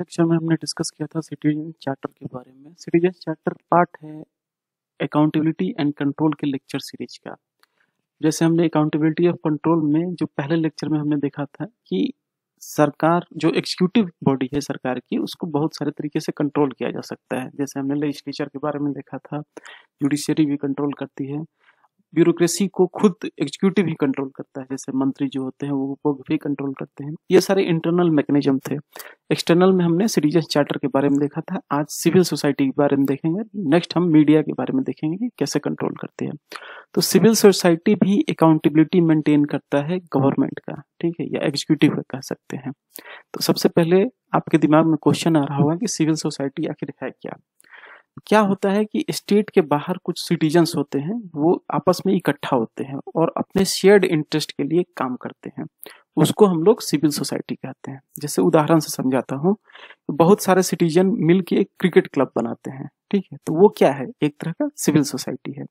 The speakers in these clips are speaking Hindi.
लेक्चर में हमने डिस्कस किया था सिटीजन चार्टर के बारे में सिटीजन चार्टर पार्ट है अकाउंटेबिलिटी एंड कंट्रोल के लेक्चर सीरीज का जैसे हमने अकाउंटेबिलिटी ऑफ कंट्रोल में जो पहले लेक्चर में हमने देखा था कि सरकार जो एग्जीक्यूटिव बॉडी है सरकार की उसको बहुत सारे तरीके से कंट्रोल किया जा सकता है जैसे हमने लेजिस्लेचर के बारे में देखा था जुडिशरी भी कंट्रोल करती है ब्यूरोक्रेसी को खुद एग्जीक्यूटिव ही कंट्रोल करता है जैसे मंत्री जो होते हैं वो वो भी कंट्रोल करते हैं ये सारे इंटरनल मैकेनिज्म थे एक्सटर्नल में हमने सिटीजन चार्टर के बारे में देखा था आज सिविल सोसाइटी के बारे में देखेंगे नेक्स्ट हम मीडिया के बारे में देखेंगे कि कैसे कंट्रोल करते हैं तो सिविल सोसाइटी भी अकाउंटेबिलिटी मेंटेन करता है गवर्नमेंट का ठीक है या एग्जीक्यूटिव का कह सकते हैं तो सबसे पहले आपके दिमाग में क्वेश्चन आ रहा होगा कि सिविल सोसाइटी आखिर है क्या क्या होता है कि स्टेट के बाहर कुछ सिटीजन्स होते हैं वो आपस में इकट्ठा होते हैं और अपने शेयर्ड इंटरेस्ट के लिए काम करते हैं उसको हम लोग सिविल सोसाइटी कहते हैं जैसे उदाहरण से समझाता हूँ बहुत सारे सिटीजन मिल एक क्रिकेट क्लब बनाते हैं ठीक है तो वो क्या है एक तरह का सिविल सोसाइटी है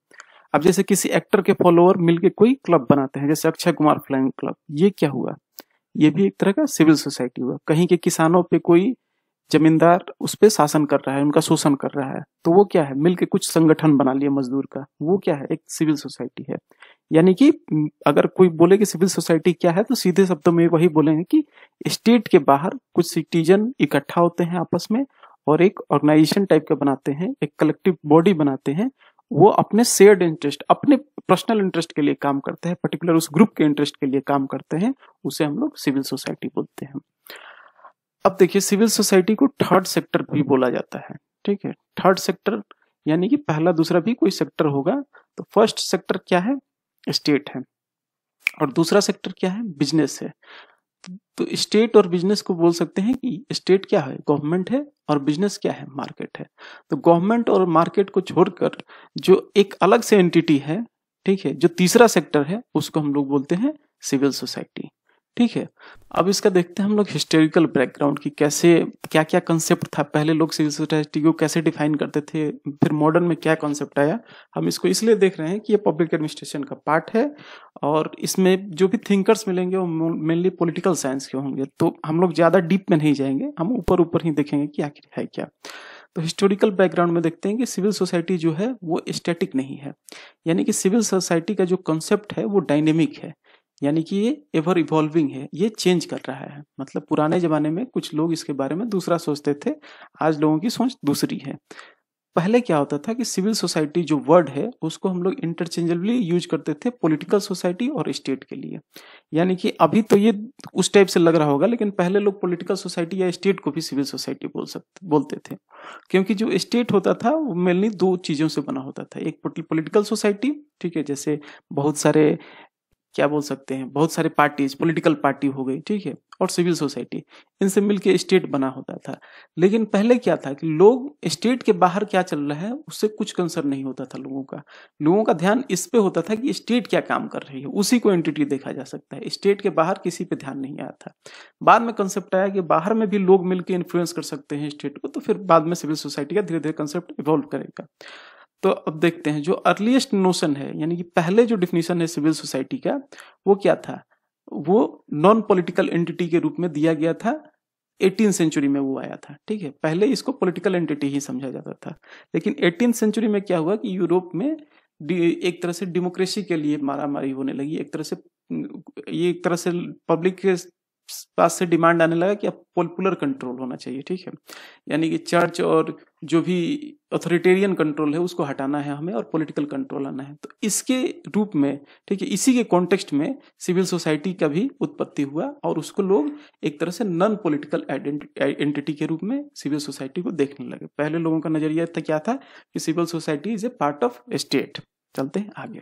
अब जैसे किसी एक्टर के फॉलोअर मिलके कोई क्लब बनाते हैं जैसे अक्षय कुमार फ्लाइंग क्लब ये क्या हुआ ये भी एक तरह का सिविल सोसाइटी हुआ कहीं के किसानों पे कोई जमींदार उस पर शासन कर रहा है उनका शोषण कर रहा है तो वो क्या है मिलके कुछ संगठन बना लिया मजदूर का वो क्या है एक सिविल सोसाइटी है यानी कि अगर कोई बोले कि सिविल सोसाइटी क्या है तो सीधे शब्दों में वही बोलेंगे कि स्टेट के बाहर कुछ सिटीजन इकट्ठा होते हैं आपस में और एक ऑर्गेनाइजेशन टाइप का बनाते हैं एक कलेक्टिव बॉडी बनाते हैं वो अपने शेयर्ड इंटरेस्ट अपने पर्सनल इंटरेस्ट के लिए काम करते हैं पर्टिकुलर उस ग्रुप के इंटरेस्ट के लिए काम करते हैं उसे हम लोग सिविल सोसाइटी बोलते हैं अब देखिए सिविल सोसाइटी को थर्ड सेक्टर भी बोला जाता है ठीक है थर्ड सेक्टर यानी कि पहला दूसरा भी कोई सेक्टर होगा तो फर्स्ट सेक्टर क्या है स्टेट है और दूसरा सेक्टर क्या है बिजनेस है तो स्टेट और बिजनेस को बोल सकते हैं कि स्टेट क्या है गवर्नमेंट है और बिजनेस क्या है मार्केट है तो गवर्नमेंट और मार्केट को छोड़कर जो एक अलग से एंटिटी है ठीक है जो तीसरा सेक्टर है उसको हम लोग बोलते हैं सिविल सोसाइटी ठीक है अब इसका देखते हैं हम लोग हिस्टोरिकल बैकग्राउंड की कैसे क्या क्या कंसेप्ट था पहले लोग सिविल सोसाइटी को कैसे डिफाइन करते थे फिर मॉडर्न में क्या कॉन्सेप्ट आया हम इसको इसलिए देख रहे हैं कि ये पब्लिक एडमिनिस्ट्रेशन का पार्ट है और इसमें जो भी थिंकर्स मिलेंगे वो मेनली पोलिटिकल साइंस के होंगे तो हम लोग ज़्यादा डीप में नहीं जाएंगे हम ऊपर ऊपर ही देखेंगे कि आखिर है क्या तो हिस्टोरिकल बैकग्राउंड में देखते हैं कि सिविल सोसाइटी जो है वो स्टैटिक नहीं है यानी कि सिविल सोसाइटी का जो कंसेप्ट है वो डायनेमिक है यानी कि ये एवर इवॉल्विंग है ये चेंज कर रहा है मतलब पुराने ज़माने में कुछ लोग इसके बारे में दूसरा सोचते थे आज लोगों की सोच दूसरी है पहले क्या होता था कि सिविल सोसाइटी जो वर्ड है उसको हम लोग इंटरचेंजेबली यूज करते थे पॉलिटिकल सोसाइटी और स्टेट के लिए यानी कि अभी तो ये उस टाइप से लग रहा होगा लेकिन पहले लोग पॉलिटिकल सोसाइटी या स्टेट को भी सिविल सोसाइटी बोल सकते बोलते थे क्योंकि जो स्टेट होता था वो मेनली दो चीज़ों से बना होता था एक पोलिटिकल सोसाइटी ठीक है जैसे बहुत सारे क्या बोल सकते हैं बहुत सारे पार्टीज पॉलिटिकल पार्टी हो गई ठीक है और सिविल सोसाइटी इनसे मिलके स्टेट बना होता था लेकिन पहले क्या था कि लोग स्टेट के बाहर क्या चल रहा है उससे कुछ कंसर्न नहीं होता था लोगों का लोगों का ध्यान इस पे होता था कि स्टेट क्या काम कर रही है उसी को एंटिटी देखा जा सकता है स्टेट के बाहर किसी पे ध्यान नहीं आया था बाद में कंसेप्ट आया कि बाहर में भी लोग मिलकर इन्फ्लुएंस कर सकते हैं स्टेट को तो फिर बाद में सिविल सोसाइटी का धीरे धीरे कंसेप्ट इवॉल्व करेगा तो अब देखते हैं जो अर्लीस्ट नोशन है यानी कि पहले जो डिफिनीशन है सिविल सोसाइटी का वो क्या था वो नॉन पॉलिटिकल एंटिटी के रूप में दिया गया था एटीन सेंचुरी में वो आया था ठीक है पहले इसको पॉलिटिकल एंटिटी ही समझा जाता था लेकिन एटीन सेंचुरी में क्या हुआ कि यूरोप में एक तरह से डेमोक्रेसी के लिए मारा मारी होने लगी एक तरह से ये एक तरह से पब्लिक के पास से डिमांड आने लगा कि अब पॉपुलर कंट्रोल होना चाहिए ठीक है यानी कि चर्च और जो भी अथॉरिटेरियन कंट्रोल है उसको हटाना है हमें और पॉलिटिकल कंट्रोल आना है तो इसके रूप में ठीक है इसी के कॉन्टेक्स्ट में सिविल सोसाइटी का भी उत्पत्ति हुआ और उसको लोग एक तरह से नॉन पॉलिटिकल आइडेंटिटी के रूप में सिविल सोसाइटी को देखने लगे पहले लोगों का नजरिया था क्या था कि civil society is a part of state चलते हैं आगे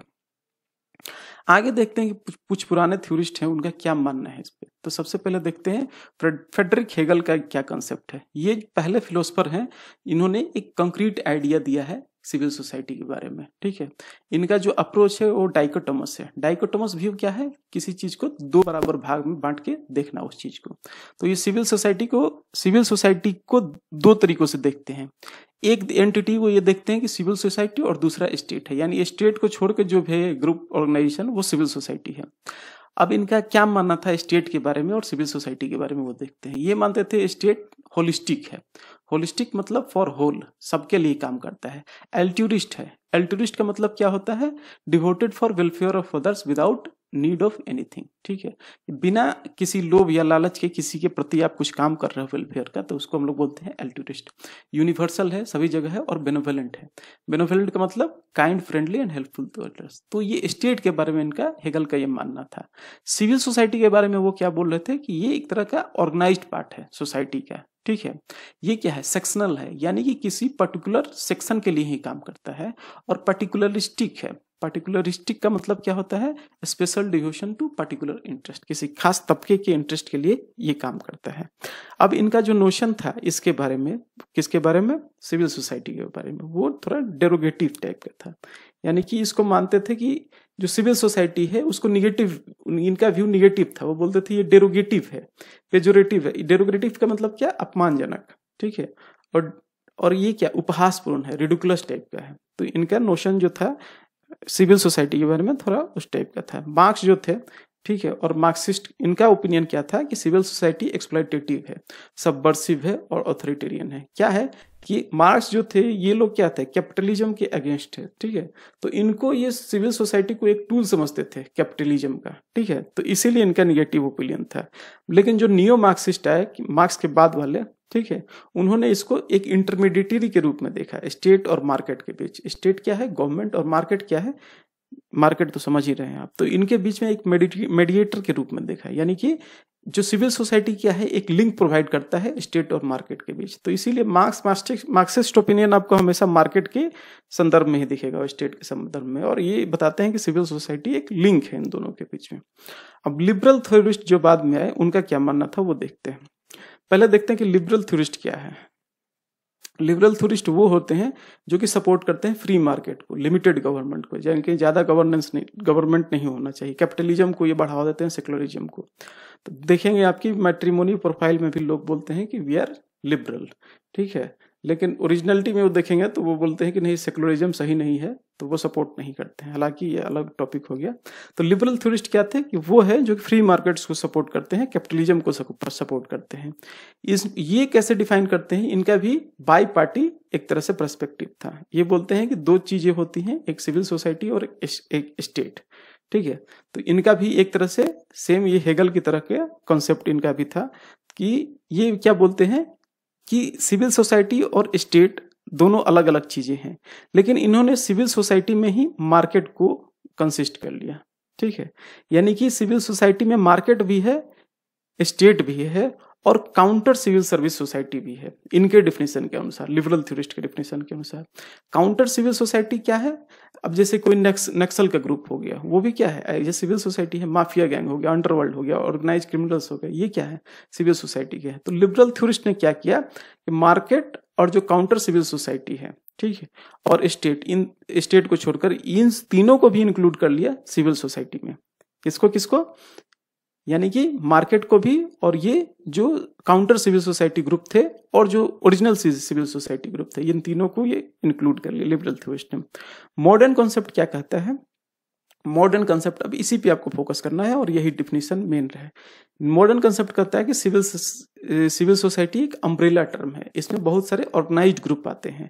आगे देखते हैं कि कुछ पुराने थ्योरिस्ट हैं उनका क्या मानना है इस पर तो सबसे पहले देखते हैं फेडरिक हेगल का क्या कंसेप्ट है ये पहले फिलोसफर हैं इन्होंने एक कंक्रीट आइडिया दिया है सिविल सोसाइटी के बारे में ठीक है इनका जो अप्रोच है वो डाइकोटोमस है डाइकोटोमस व्यू क्या है किसी चीज को दो बराबर भाग में बांट के देखना उस चीज को तो ये सिविल सोसाइटी को सिविल सोसाइटी को दो तरीकों से देखते हैं एक एंटिटी को ये देखते हैं कि सिविल सोसाइटी और दूसरा स्टेट है यानी स्टेट को छोड़ के जो भी ग्रुप ऑर्गेनाइजेशन वो सिविल सोसाइटी है अब इनका क्या मानना था स्टेट के बारे में और सिविल सोसाइटी के बारे में वो देखते हैं ये मानते थे स्टेट होलिस्टिक है होलिस्टिक मतलब फॉर होल सबके लिए काम करता है एल्ट्यूरिस्ट है एल्ट्यूरिस्ट का मतलब क्या होता है devoted for welfare of others without need of anything ठीक है बिना किसी लोभ या लालच के किसी के प्रति आप कुछ काम कर रहे हो वेलफेयर का तो उसको हम लोग बोलते हैं एल्टूरिस्ट यूनिवर्सल है सभी जगह है और बेनोवेलेंट है बेनोवेलेंट का मतलब काइंड फ्रेंडली एंड हेल्पफुल तो ये स्टेट के बारे में इनका हेगल का ये मानना था सिविल सोसाइटी के बारे में वो क्या बोल रहे थे कि ये एक तरह का ऑर्गेनाइज पार्ट है सोसाइटी का ठीक है ये क्या है सेक्शनल है यानी कि किसी पर्टिकुलर सेक्शन के लिए ही काम करता है और पर्टिकुलरिस्टिक है पर्टिकुलरिस्टिक का मतलब क्या होता है special devotion to particular interest किसी खास तबके के इंटरेस्ट के लिए ये काम करता है अब इनका जो नोशन था इसके बारे में किसके बारे में सिविल सोसाइटी के बारे में वो थोड़ा डेरोगेटिव टाइप का था यानी कि इसको मानते थे कि जो सिविल सोसाइटी है उसको निगेटिव इनका व्यू निगेटिव था वो बोलते थे ये डेरोगेटिव है पेजोरेटिव है डेरोगेटिव का मतलब क्या अपमानजनक ठीक है और और ये क्या उपहासपूर्ण है रिडिकुलस टाइप का है तो इनका नोशन जो था सिविल सोसाइटी के बारे में थोड़ा उस टाइप का था मार्क्स जो थे ठीक है और मार्क्सिस्ट इनका ओपिनियन क्या था कि सिविल सोसाइटी एक्सप्लाइटेटिव है सबवर्सिव है और ऑथोरिटेरियन है क्या है कि मार्क्स जो थे ये लोग क्या थे कैपिटलिज्म के अगेंस्ट है ठीक है तो इनको ये सिविल सोसाइटी को एक टूल समझते थे कैपिटलिज्म का ठीक है तो इसीलिए इनका निगेटिव ओपिनियन था लेकिन जो नियो मार्क्सिस्ट आए मार्क्स के बाद वाले ठीक है उन्होंने इसको एक इंटरमीडिएटरी के रूप में देखा स्टेट और मार्केट के बीच स्टेट क्या है गवर्नमेंट और मार्केट क्या है मार्केट तो समझ ही रहे हैं आप तो इनके बीच में एक मेडिएटर के रूप में देखा है यानी कि जो सिविल सोसाइटी क्या है एक लिंक प्रोवाइड करता है स्टेट और मार्केट के बीच तो इसीलिए मार्क्स मार्क्सिस्ट ओपिनियन आपको हमेशा मार्केट के संदर्भ में ही दिखेगा और स्टेट के संदर्भ में और ये बताते हैं कि सिविल सोसाइटी एक लिंक है इन दोनों के बीच में अब लिबरल थ्योरिस्ट जो बाद में आए उनका क्या मानना था वो देखते हैं पहले देखते हैं कि लिबरल थ्यूरिस्ट क्या है लिबरल थ्यूरिस्ट वो होते हैं जो कि सपोर्ट करते हैं फ्री मार्केट को लिमिटेड गवर्नमेंट को यानी कि ज़्यादा गवर्नेंस नहीं गवर्नमेंट नहीं होना चाहिए कैपिटलिज्म को ये बढ़ावा देते हैं सेकुलरिज्म को तो देखेंगे आपकी मैट्रीमोनी प्रोफाइल में भी लोग बोलते हैं कि वी आर लिबरल ठीक है लेकिन ओरिजिनलिटी में वो देखेंगे तो वो बोलते हैं कि नहीं सेकुलरिज्म सही नहीं है तो वो सपोर्ट नहीं करते हैं हालांकि ये अलग टॉपिक हो गया तो लिबरल थ्योरिस्ट क्या थे कि वो है जो कि फ्री मार्केट्स को सपोर्ट करते हैं कैपिटलिज्म को सपोर्ट करते हैं इस ये कैसे डिफाइन करते हैं इनका भी बाई पार्टी एक तरह से परस्पेक्टिव था ये बोलते हैं कि दो चीज़ें होती हैं एक सिविल सोसाइटी और एक स्टेट ठीक है तो इनका भी एक तरह से सेम ये हेगल की तरह के कॉन्सेप्ट इनका भी था कि ये क्या बोलते हैं कि सिविल सोसाइटी और स्टेट दोनों अलग अलग चीजें हैं लेकिन इन्होंने सिविल सोसाइटी में ही मार्केट को कंसिस्ट कर लिया ठीक है यानी कि सिविल सोसाइटी में मार्केट भी है स्टेट भी है और काउंटर सिविल सर्विस सोसाइटी भी है इनके डिफिनेशन के अनुसार लिबरल थ्योरिस्ट के डिफिनेशन के अनुसार काउंटर सिविल सोसाइटी क्या है अब जैसे कोई नक्स नक्सल का ग्रुप हो गया वो भी क्या है ये सिविल सोसाइटी है माफिया गैंग हो गया अंडरवर्ल्ड हो गया ऑर्गेनाइज क्रिमिनल्स हो गए ये क्या है सिविल सोसाइटी के तो लिबरल थ्योरिस्ट ने क्या किया कि मार्केट और जो काउंटर सिविल सोसाइटी है ठीक है और स्टेट इन स्टेट को छोड़कर इन तीनों को भी इंक्लूड कर लिया सिविल सोसाइटी में किसको किसको यानी कि मार्केट को भी और ये जो काउंटर सिविल सोसाइटी ग्रुप थे और जो ओरिजिनल सिविल सोसाइटी ग्रुप थे इन तीनों को ये इंक्लूड कर लिया लिबरल थे मॉडर्न कॉन्सेप्ट क्या कहता है मॉडर्न कंसेप्ट अब इसी पे आपको फोकस करना है और यही डिफिनेशन मेन रहे मॉडर्न कंसेप्ट कहता है कि सिविल सिविल सोसाइटी एक अम्ब्रेला टर्म है इसमें बहुत सारे ऑर्गेनाइज ग्रुप आते हैं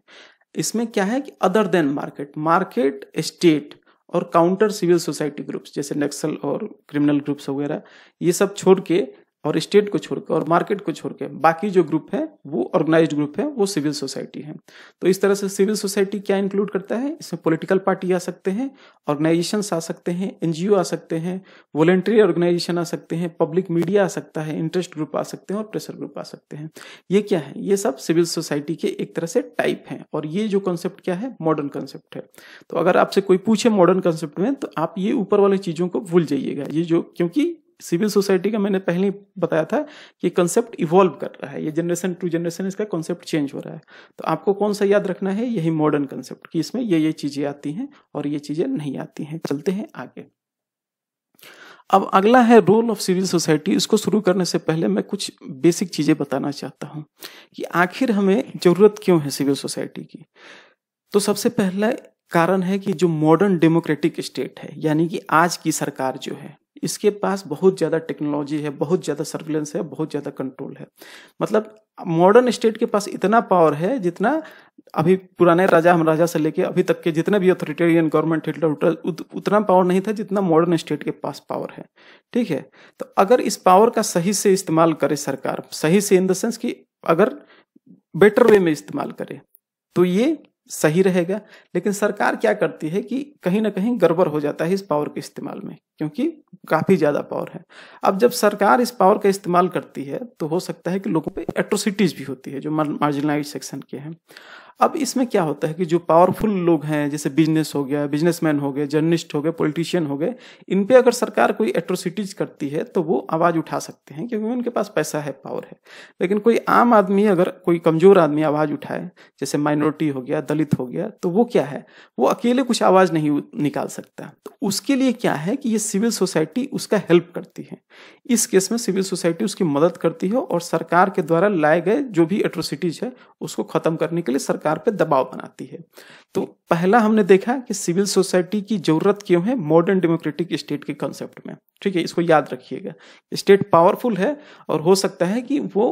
इसमें क्या है कि other than market market state और काउंटर सिविल सोसाइटी ग्रुप्स जैसे नक्सल और क्रिमिनल ग्रुप्स वगैरह ये सब छोड़ के और स्टेट को छोड़कर और मार्केट को छोड़ बाकी जो ग्रुप है वो ऑर्गेनाइज ग्रुप है वो सिविल सोसाइटी है तो इस तरह से सिविल सोसाइटी क्या इंक्लूड करता है इसमें पॉलिटिकल पार्टी आ सकते हैं ऑर्गेनाइजेशन आ सकते हैं एनजीओ आ सकते हैं वॉलेंट्री ऑर्गेनाइजेशन आ सकते हैं पब्लिक मीडिया आ सकता है इंटरेस्ट ग्रुप आ सकते हैं और प्रेशर ग्रुप आ सकते हैं ये क्या है ये सब सिविल सोसाइटी के एक तरह से टाइप है और ये जो कॉन्सेप्ट क्या है मॉडर्न कॉन्सेप्ट है तो अगर आपसे कोई पूछे मॉडर्न कॉन्सेप्ट में तो आप ये ऊपर वाली चीज़ों को भूल जाइएगा ये जो क्योंकि सिविल सोसाइटी का मैंने पहले ही बताया था कि कंसेप्ट इवॉल्व कर रहा है ये जनरेशन टू जनरेशन इसका कॉन्सेप्ट चेंज हो रहा है तो आपको कौन सा याद रखना है यही मॉडर्न कंसेप्ट कि इसमें ये ये चीज़ें आती हैं और ये चीज़ें नहीं आती हैं चलते हैं आगे अब अगला है रोल ऑफ सिविल सोसाइटी इसको शुरू करने से पहले मैं कुछ बेसिक चीज़ें बताना चाहता हूँ कि आखिर हमें ज़रूरत क्यों है सिविल सोसाइटी की तो सबसे पहला कारण है कि जो मॉडर्न डेमोक्रेटिक स्टेट है यानी कि आज की सरकार जो है इसके पास बहुत ज़्यादा टेक्नोलॉजी है बहुत ज़्यादा सर्विलेंस है बहुत ज़्यादा कंट्रोल है मतलब मॉडर्न स्टेट के पास इतना पावर है जितना अभी पुराने राजा हम राजा से लेके अभी तक के जितने भी अथॉरिटेरियन गवर्नमेंट हिटलर उतना पावर नहीं था जितना मॉडर्न स्टेट के पास पावर है ठीक है तो अगर इस पावर का सही से इस्तेमाल करे सरकार सही से इन द सेंस कि अगर बेटर वे में इस्तेमाल करे तो ये सही रहेगा लेकिन सरकार क्या करती है कि कहीं ना कहीं गड़बड़ हो जाता है इस पावर के इस्तेमाल में क्योंकि काफ़ी ज़्यादा पावर है अब जब सरकार इस पावर का इस्तेमाल करती है तो हो सकता है कि लोगों पे एट्रोसिटीज़ भी होती है जो मार्जिनलाइज सेक्शन के हैं अब इसमें क्या होता है कि जो पावरफुल लोग हैं जैसे बिजनेस हो गया बिजनेसमैन हो गए जर्नलिस्ट हो गए पॉलिटिशियन हो गए इन पे अगर सरकार कोई एट्रोसिटीज करती है तो वो आवाज़ उठा सकते हैं क्योंकि उनके पास पैसा है पावर है लेकिन कोई आम आदमी अगर कोई कमज़ोर आदमी आवाज़ उठाए जैसे माइनॉरिटी हो गया दलित हो गया तो वो क्या है वो अकेले कुछ आवाज़ नहीं निकाल सकता तो उसके लिए क्या है कि ये सिविल सोसाइटी उसका हेल्प करती है इस केस में सिविल सोसाइटी उसकी मदद करती है और सरकार के द्वारा लाए गए जो भी एट्रोसिटीज है उसको ख़त्म करने के लिए सरकार सरकार पर दबाव बनाती है तो पहला हमने देखा कि सिविल सोसाइटी की जरूरत क्यों है मॉडर्न डेमोक्रेटिक स्टेट के कॉन्सेप्ट में ठीक है इसको याद रखिएगा स्टेट पावरफुल है और हो सकता है कि वो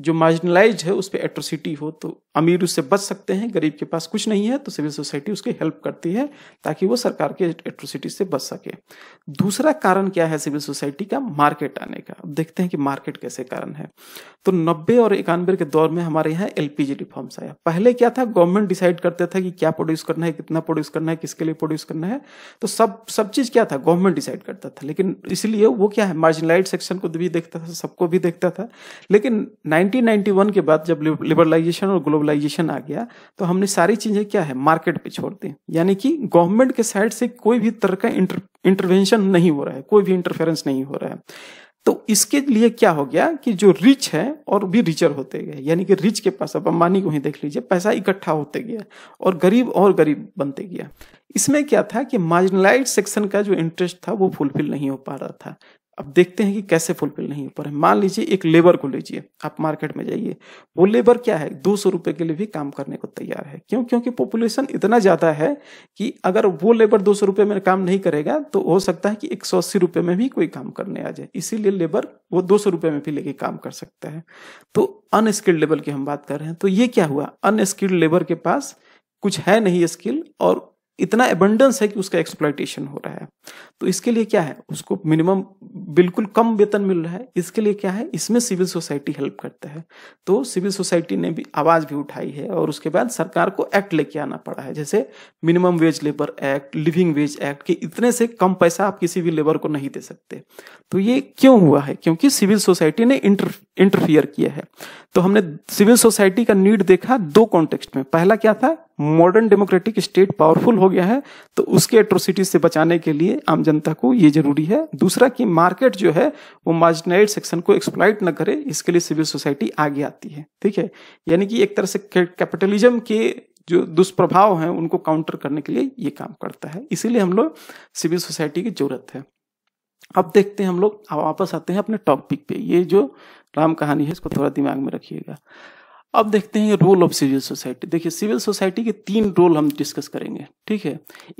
जो मार्जिनलाइज है उस पर एट्रोसिटी हो तो अमीर उससे बच सकते हैं गरीब के पास कुछ नहीं है तो सिविल सोसाइटी उसकी हेल्प करती है ताकि वो सरकार के एट्रोसिटी से बच सके दूसरा कारण क्या है सिविल सोसाइटी का मार्केट आने का अब देखते हैं कि मार्केट कैसे कारण है तो नब्बे और इक्यानबे के दौर में हमारे यहाँ एल रिफॉर्म्स आया पहले क्या था गवर्नमेंट डिसाइड करते थे कि क्या प्रोड्यूस करना है कितना प्रोड्यूस करना है किसके लिए प्रोड्यूस करना है तो सब सब चीज़ क्या था गवर्नमेंट डिसाइड करता था लेकिन इसलिए वो क्या है मार्जिनलाइज सेक्शन को भी देखता था सबको भी देखता था लेकिन नाइन 1991 के बाद जब लिबरलाइजेशन और ग्लोबलाइजेशन आ गया तो हमने सारी चीजें क्या है मार्केट पे छोड़ दी यानी कि गवर्नमेंट के साइड से कोई भी तरह का इंटर इंटरवेंशन नहीं हो रहा है कोई भी इंटरफेरेंस नहीं हो रहा है तो इसके लिए क्या हो गया कि जो रिच है और भी रिचर होते गए यानी कि रिच के पास अब अंबानी को ही देख लीजिए पैसा इकट्ठा होते गया और गरीब और गरीब बनते गया इसमें क्या था कि मार्जिनलाइज सेक्शन का जो इंटरेस्ट था वो फुलफिल नहीं हो पा रहा था अब देखते हैं कि कैसे फुलफिल नहीं हो पा मान लीजिए एक लेबर को लीजिए आप मार्केट में जाइए वो लेबर क्या है दो सौ रुपये के लिए भी काम करने को तैयार है क्यों क्योंकि पॉपुलेशन इतना ज़्यादा है कि अगर वो लेबर दो सौ रुपये में काम नहीं करेगा तो हो सकता है कि एक सौ अस्सी रुपए में भी कोई काम करने आ जाए इसीलिए लेबर वो दो सौ रुपये में भी लेके काम कर सकता है तो अनस्किल्ड लेबर की हम बात कर रहे हैं तो ये क्या हुआ अनस्किल्ड लेबर के पास कुछ है नहीं स्किल और इतना एबंडेंस है कि उसका एक्सप्लाइटेशन हो रहा है तो इसके लिए क्या है उसको मिनिमम बिल्कुल कम वेतन मिल रहा है इसके लिए क्या है इसमें सिविल सोसाइटी हेल्प करता है तो सिविल सोसाइटी ने भी आवाज़ भी उठाई है और उसके बाद सरकार को एक्ट लेके आना पड़ा है जैसे minimum wage labour act living wage act के इतने से कम पैसा आप किसी भी लेबर को नहीं दे सकते तो ये क्यों हुआ है क्योंकि सिविल सोसाइटी ने इंटर इंटरफियर किया है तो हमने सिविल सोसाइटी का नीड देखा दो कॉन्टेक्स्ट में पहला क्या था मॉडर्न डेमोक्रेटिक स्टेट पावरफुल हो गया है तो उसके एट्रोसिटीज से बचाने के लिए आम जनता को ये जरूरी है दूसरा कि मार्केट जो है वो मार्जिनाइड सेक्शन को एक्सप्लाइट न करे इसके लिए सिविल सोसाइटी आगे आती है ठीक है यानी कि एक तरह से कैपिटलिज्म के जो दुष्प्रभाव हैं उनको काउंटर करने के लिए ये काम करता है इसीलिए हम लोग सिविल सोसाइटी की जरूरत है अब देखते हैं हम लोग वापस आते हैं अपने टॉपिक पे ये जो राम कहानी है इसको थोड़ा दिमाग में रखिएगा अब देखते हैं रोल ऑफ सिविल सोसाइटी देखिए सिविल सोसाइटी के तीन रोल हम डिस्कस करेंगे ठीक है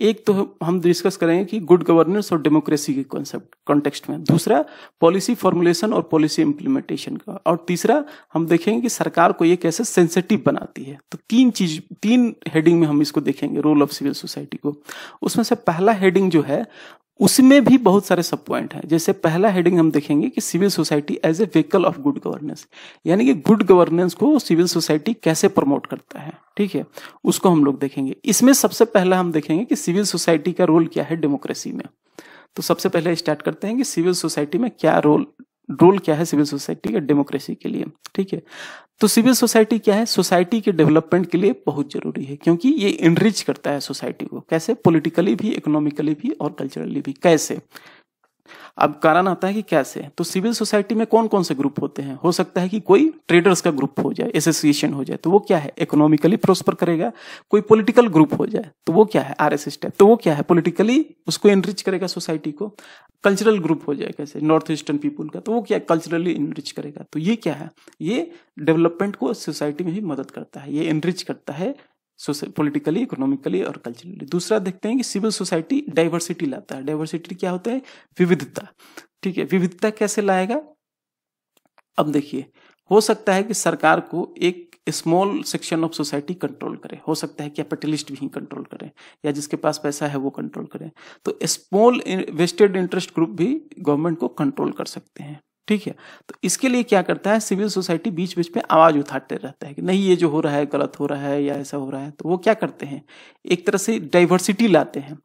एक तो हम डिस्कस करेंगे कि गुड गवर्नेंस और डेमोक्रेसी के कॉन्सेप्ट कॉन्टेक्स्ट में दूसरा पॉलिसी फॉर्मुलेशन और पॉलिसी इंप्लीमेंटेशन का और तीसरा हम देखेंगे कि सरकार को ये कैसे सेंसिटिव बनाती है तो तीन चीज तीन हेडिंग में हम इसको देखेंगे रोल ऑफ सिविल सोसाइटी को उसमें से पहला हेडिंग जो है उसमें भी बहुत सारे सब पॉइंट हैं जैसे पहला हेडिंग हम देखेंगे कि civil society as a vehicle of good governance यानी कि गुड गवर्नेंस को सिविल सोसाइटी कैसे प्रमोट करता है ठीक है उसको हम लोग देखेंगे इसमें सबसे पहला हम देखेंगे कि सिविल सोसाइटी का रोल क्या है डेमोक्रेसी में तो सबसे पहले स्टार्ट करते हैं कि सिविल सोसाइटी में क्या रोल रोल क्या है सिविल सोसाइटी का डेमोक्रेसी के लिए ठीक है तो सिविल सोसाइटी क्या है सोसाइटी के डेवलपमेंट के लिए बहुत जरूरी है क्योंकि ये इनरिच करता है सोसाइटी को कैसे पॉलिटिकली भी इकोनॉमिकली भी और कल्चरली भी कैसे अब कारण आता है कि कैसे तो सिविल सोसाइटी में कौन कौन से ग्रुप होते हैं हो सकता है कि कोई ट्रेडर्स का ग्रुप हो जाए एसोसिएशन हो जाए तो वो क्या है इकोनॉमिकली प्रोस्पर करेगा कोई पॉलिटिकल ग्रुप हो जाए तो वो क्या है आर एस एस तो वो क्या है पॉलिटिकली उसको एनरिच करेगा सोसाइटी को कल्चरल ग्रुप हो जाए कैसे नॉर्थ ईस्टर्न पीपुल का तो वो क्या कल्चरली एनरिच करेगा तो ये क्या है ये डेवलपमेंट को सोसाइटी में ही मदद करता है ये एनरिच करता है पोलिटिकली इकोनॉमिकली और कल्चरली दूसरा देखते हैं कि सिविल सोसाइटी डाइवर्सिटी लाता है डाइवर्सिटी क्या होता है विविधता ठीक है विविधता कैसे लाएगा अब देखिए हो सकता है कि सरकार को एक small section of society control करे हो सकता है कैपिटलिस्ट भी कंट्रोल करें या जिसके पास पैसा है वो कंट्रोल करें तो स्मॉल वेस्टेड इंटरेस्ट ग्रुप भी गवर्नमेंट को कंट्रोल कर सकते हैं ठीक है तो इसके लिए क्या करता है सिविल सोसाइटी बीच बीच में आवाज़ उठाते रहता है कि नहीं ये जो हो रहा है गलत हो रहा है या ऐसा हो रहा है तो वो क्या करते हैं एक तरह से डाइवर्सिटी लाते हैं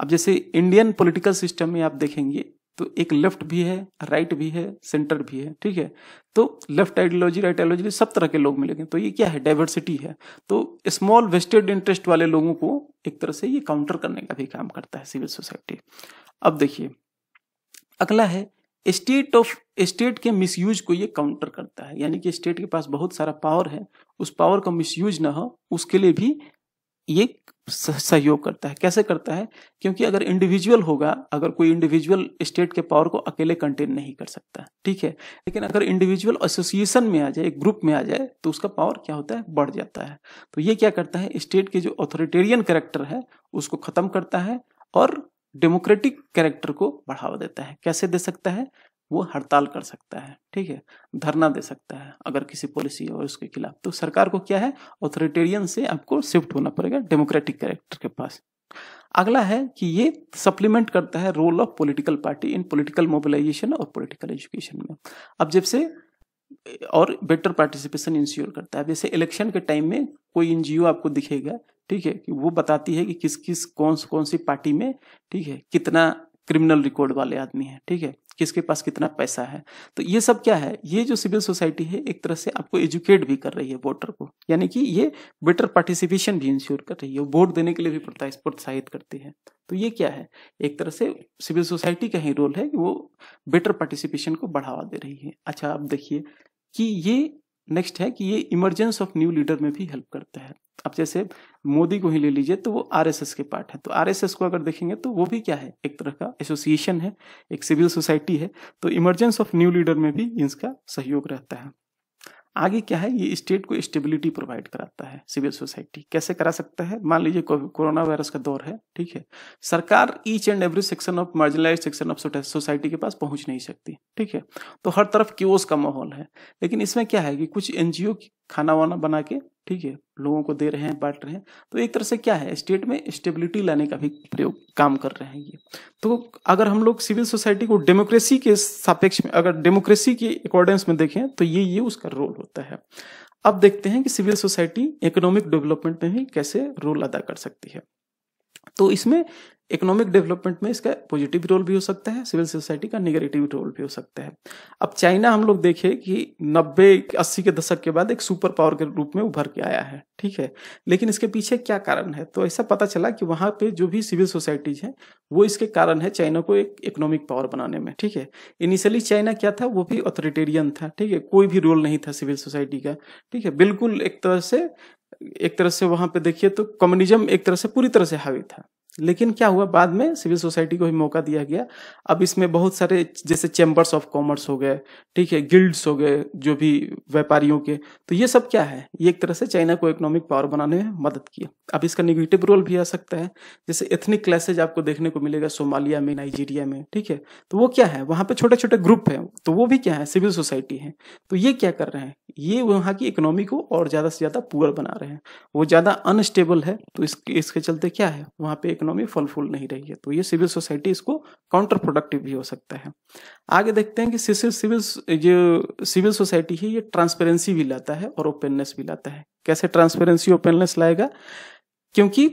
अब जैसे इंडियन पॉलिटिकल सिस्टम में आप देखेंगे तो एक लेफ्ट भी है राइट भी है सेंटर भी है ठीक है तो लेफ्ट आइडियोलॉजी राइट आइडियोलॉजी सब तरह के लोग मिलेंगे तो ये क्या है डाइवर्सिटी है तो स्मॉल वेस्टेड इंटरेस्ट वाले लोगों को एक तरह से ये काउंटर करने का भी काम करता है सिविल सोसाइटी अब देखिए अगला है स्टेट ऑफ स्टेट के मिसयूज को ये काउंटर करता है यानी कि स्टेट के पास बहुत सारा पावर है उस पावर का मिसयूज ना हो उसके लिए भी ये सहयोग करता है कैसे करता है क्योंकि अगर इंडिविजुअल होगा अगर कोई इंडिविजुअल स्टेट के पावर को अकेले कंटेन नहीं कर सकता ठीक है लेकिन अगर इंडिविजुअल एसोसिएशन में आ जाए एक ग्रुप में आ जाए तो उसका पावर क्या होता है बढ़ जाता है तो ये क्या करता है स्टेट के जो ऑथोरिटेरियन करेक्टर है उसको खत्म करता है और डेमोक्रेटिक कैरेक्टर को बढ़ावा देता है कैसे दे सकता है वो हड़ताल कर सकता है ठीक है धरना दे सकता है अगर किसी पॉलिसी और उसके खिलाफ तो सरकार को क्या है ऑथोरिटेरियन से आपको शिफ्ट होना पड़ेगा डेमोक्रेटिक कैरेक्टर के पास अगला है कि ये सप्लीमेंट करता है role of political party in political mobilisation और पॉलिटिकल एजुकेशन में अब जब से और बेटर पार्टिसिपेशन इंश्योर करता है जैसे इलेक्शन के टाइम में कोई एनजीओ आपको दिखेगा ठीक है कि वो बताती है कि किस किस कौन कौन सी पार्टी में ठीक है कितना क्रिमिनल रिकॉर्ड वाले आदमी है ठीक है किसके पास कितना पैसा है तो ये सब क्या है ये जो सिविल सोसाइटी है एक तरह से आपको एजुकेट भी कर रही है वोटर को यानी कि ये बेटर पार्टिसिपेशन भी इंश्योर कर रही है वोट देने के लिए भी प्रोत्साहित करती है तो ये क्या है एक तरह से सिविल सोसाइटी का ही रोल है कि वो बेटर पार्टिसिपेशन को बढ़ावा दे रही है अच्छा आप देखिए कि ये नेक्स्ट है कि ये इमरजेंस ऑफ न्यू लीडर में भी हेल्प करता है अब जैसे मोदी को ही ले लीजिए तो वो आरएसएस के पार्ट है तो आरएसएस को अगर देखेंगे तो वो भी क्या है एक तरह का एसोसिएशन है एक सिविल सोसाइटी है तो इमरजेंस ऑफ न्यू लीडर में भी इसका सहयोग रहता है आगे क्या है ये स्टेट को स्टेबिलिटी प्रोवाइड कराता है सिविल सोसाइटी कैसे करा सकता है मान लीजिए कोरोना वायरस का दौर है ठीक है सरकार each and every section of marginalise section of society के पास पहुंच नहीं सकती ठीक है तो हर तरफ क्योस का माहौल है लेकिन इसमें क्या है कि कुछ एनजीओ खाना वाना बना के ठीक है लोगों को दे रहे हैं बांट रहे हैं तो एक तरह से क्या है स्टेट में स्टेबिलिटी लाने का भी प्रयोग काम कर रहे हैं ये तो अगर हम लोग सिविल सोसाइटी को डेमोक्रेसी के सापेक्ष में अगर डेमोक्रेसी के अकॉर्डेंस में देखें तो ये ये उसका रोल होता है अब देखते हैं कि सिविल सोसाइटी इकोनॉमिक डेवलपमेंट में भी कैसे रोल अदा कर सकती है तो इसमें इकोनॉमिक डेवलपमेंट में इसका पॉजिटिव रोल भी हो सकता है सिविल सोसाइटी का निगेटिव रोल भी हो सकता है अब चाइना हम लोग देखें कि नब्बे अस्सी के दशक के बाद एक सुपर पावर के रूप में उभर के आया है ठीक है लेकिन इसके पीछे क्या कारण है तो ऐसा पता चला कि वहाँ पे जो भी सिविल सोसाइटीज हैं वो इसके कारण है चाइना को एक इकोनॉमिक पावर बनाने में ठीक है इनिशियली चाइना क्या था वो भी ऑथोरिटेरियन था ठीक है कोई भी रोल नहीं था सिविल सोसाइटी का ठीक है बिल्कुल एक तरह से एक तरह से वहां पे देखिए तो कम्युनिज्म एक तरह से पूरी तरह से हावी था लेकिन क्या हुआ बाद में सिविल सोसाइटी को भी मौका दिया गया अब इसमें बहुत सारे जैसे चैम्बर्स ऑफ कॉमर्स हो गए ठीक है गिल्ड्स हो गए जो भी व्यापारियों के तो ये सब क्या है ये एक तरह से चाइना को इकोनॉमिक पावर बनाने में मदद की अब इसका निगेटिव रोल भी आ सकता है जैसे एथनिक क्लासेज आपको देखने को मिलेगा सोमालिया में नाइजीरिया में ठीक है तो वो क्या है वहाँ पर छोटे छोटे ग्रुप है तो वो भी क्या है सिविल सोसाइटी है तो ये क्या कर रहे हैं ये वहाँ की इकोनॉमी को और ज़्यादा से ज़्यादा पुअर बना रहे हैं वो ज़्यादा अनस्टेबल है तो इसके इसके चलते क्या है वहाँ पे इकोनॉमी फूल नहीं रही है तो ये सिविल सोसाइटी इसको काउंटर प्रोडक्टिव भी हो सकता है आगे देखते हैं कि सिविल जो सिविल सोसाइटी है ये ट्रांसपेरेंसी भी लाता है और ओपननेस भी लाता है कैसे ट्रांसपेरेंसी ओपननेस लाएगा क्योंकि